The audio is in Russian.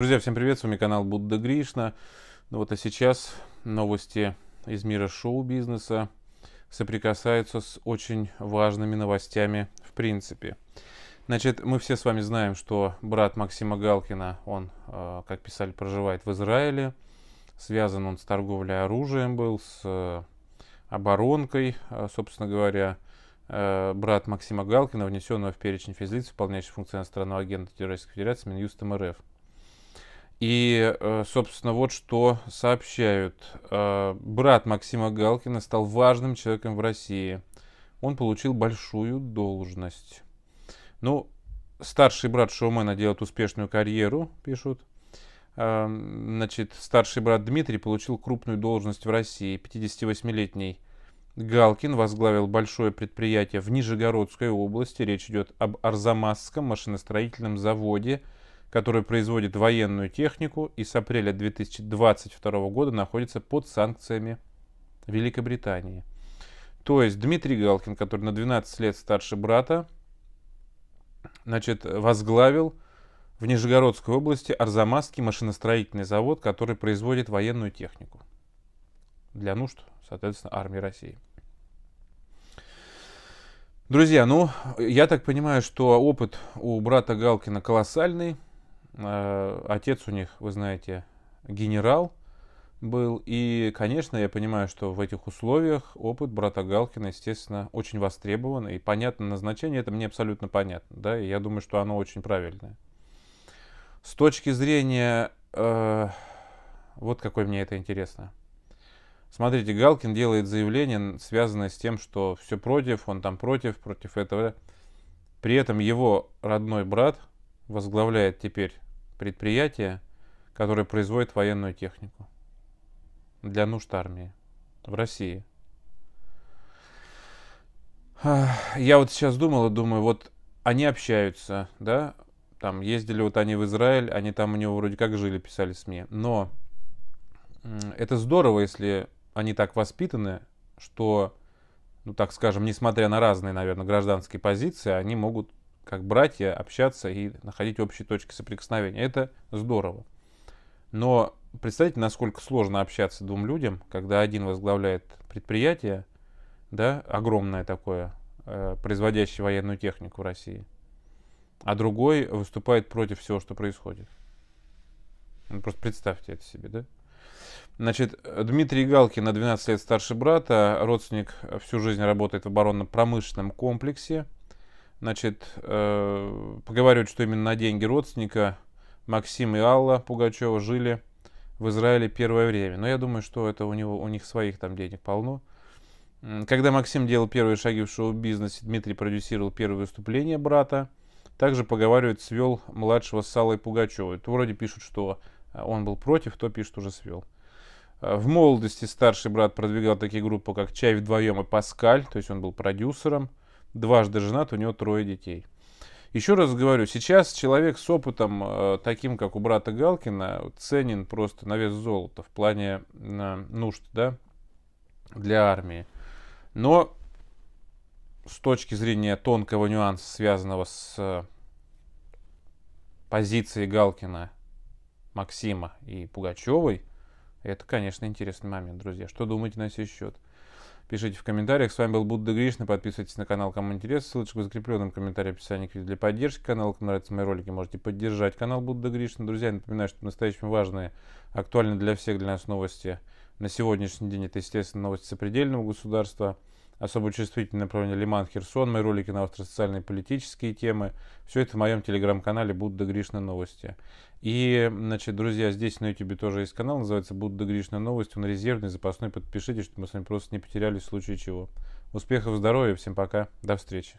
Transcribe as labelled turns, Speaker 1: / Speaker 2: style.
Speaker 1: Друзья, всем привет, с вами канал Будда Гришна. Ну вот а сейчас новости из мира шоу-бизнеса соприкасаются с очень важными новостями в принципе. Значит, мы все с вами знаем, что брат Максима Галкина, он, э, как писали, проживает в Израиле. Связан он с торговлей оружием был, с э, оборонкой, э, собственно говоря. Брат Максима Галкина, внесенного в перечень физлиц, выполняющих функции иностранного агента Террористической Федерации Минюстом РФ. И, э, собственно, вот что сообщают. Э, брат Максима Галкина стал важным человеком в России. Он получил большую должность. Ну, старший брат шоумена делает успешную карьеру, пишут. Эм, значит, старший брат Дмитрий получил крупную должность в России. 58-летний Галкин возглавил большое предприятие в Нижегородской области. Речь идет об Арзамасском машиностроительном заводе – который производит военную технику и с апреля 2022 года находится под санкциями Великобритании. То есть Дмитрий Галкин, который на 12 лет старше брата, значит, возглавил в Нижегородской области Арзамасский машиностроительный завод, который производит военную технику для нужд, соответственно, армии России. Друзья, ну, я так понимаю, что опыт у брата Галкина колоссальный. Э, отец у них, вы знаете, генерал был. И, конечно, я понимаю, что в этих условиях опыт брата Галкина, естественно, очень востребован. И понятно назначение, это мне абсолютно понятно. Да? И я думаю, что оно очень правильное. С точки зрения... Э, вот какой мне это интересно. Смотрите, Галкин делает заявление, связанное с тем, что все против, он там против, против этого. При этом его родной брат возглавляет теперь предприятие, которое производит военную технику для нужд армии в России. Я вот сейчас думал и думаю, вот они общаются, да, там ездили вот они в Израиль, они там у него вроде как жили, писали СМИ. Но это здорово, если они так воспитаны, что, ну так скажем, несмотря на разные, наверное, гражданские позиции, они могут как братья общаться и находить общие точки соприкосновения. Это здорово. Но представьте, насколько сложно общаться двум людям, когда один возглавляет предприятие, да, огромное такое, э, производящее военную технику в России, а другой выступает против всего, что происходит. Ну, просто представьте это себе, да? Значит, Дмитрий Галкин на 12 лет старше брата, родственник всю жизнь работает в оборонно-промышленном комплексе – Значит, э, поговаривают, что именно на деньги родственника Максим и Алла Пугачева жили в Израиле первое время. Но я думаю, что это у, него, у них своих там денег полно. Когда Максим делал первые шаги в шоу-бизнесе, Дмитрий продюсировал первое выступление брата. Также, поговаривают, свел младшего с Аллой Пугачевой. То вроде пишут, что э, он был против, то пишут уже свел. Э, в молодости старший брат продвигал такие группы, как «Чай вдвоем» и «Паскаль», то есть он был продюсером – дважды женат, у него трое детей. Еще раз говорю, сейчас человек с опытом, э, таким как у брата Галкина, ценен просто на вес золота в плане э, нужд да, для армии. Но с точки зрения тонкого нюанса, связанного с э, позицией Галкина, Максима и Пугачевой, это, конечно, интересный момент, друзья. Что думаете на сей счет? Пишите в комментариях. С вами был Будда Гришна. Подписывайтесь на канал, кому интересно. Ссылочка в закрепленном комментарии, описании к видео для поддержки канала. Кому нравятся мои ролики, можете поддержать канал Будда Гришна. Друзья, напоминаю, что настоящие важные, актуальные для всех, для нас новости на сегодняшний день. Это, естественно, новости сопредельного государства – особо чувствительное направление Лиман, Херсон, мои ролики на остро политические темы. Все это в моем телеграм-канале Будда Гришна Новости. И, значит, друзья, здесь на YouTube тоже есть канал, называется Будда Гришна Новости. Он резервный, запасной, подпишитесь, чтобы мы с вами просто не потерялись в случае чего. Успехов, здоровья, всем пока, до встречи.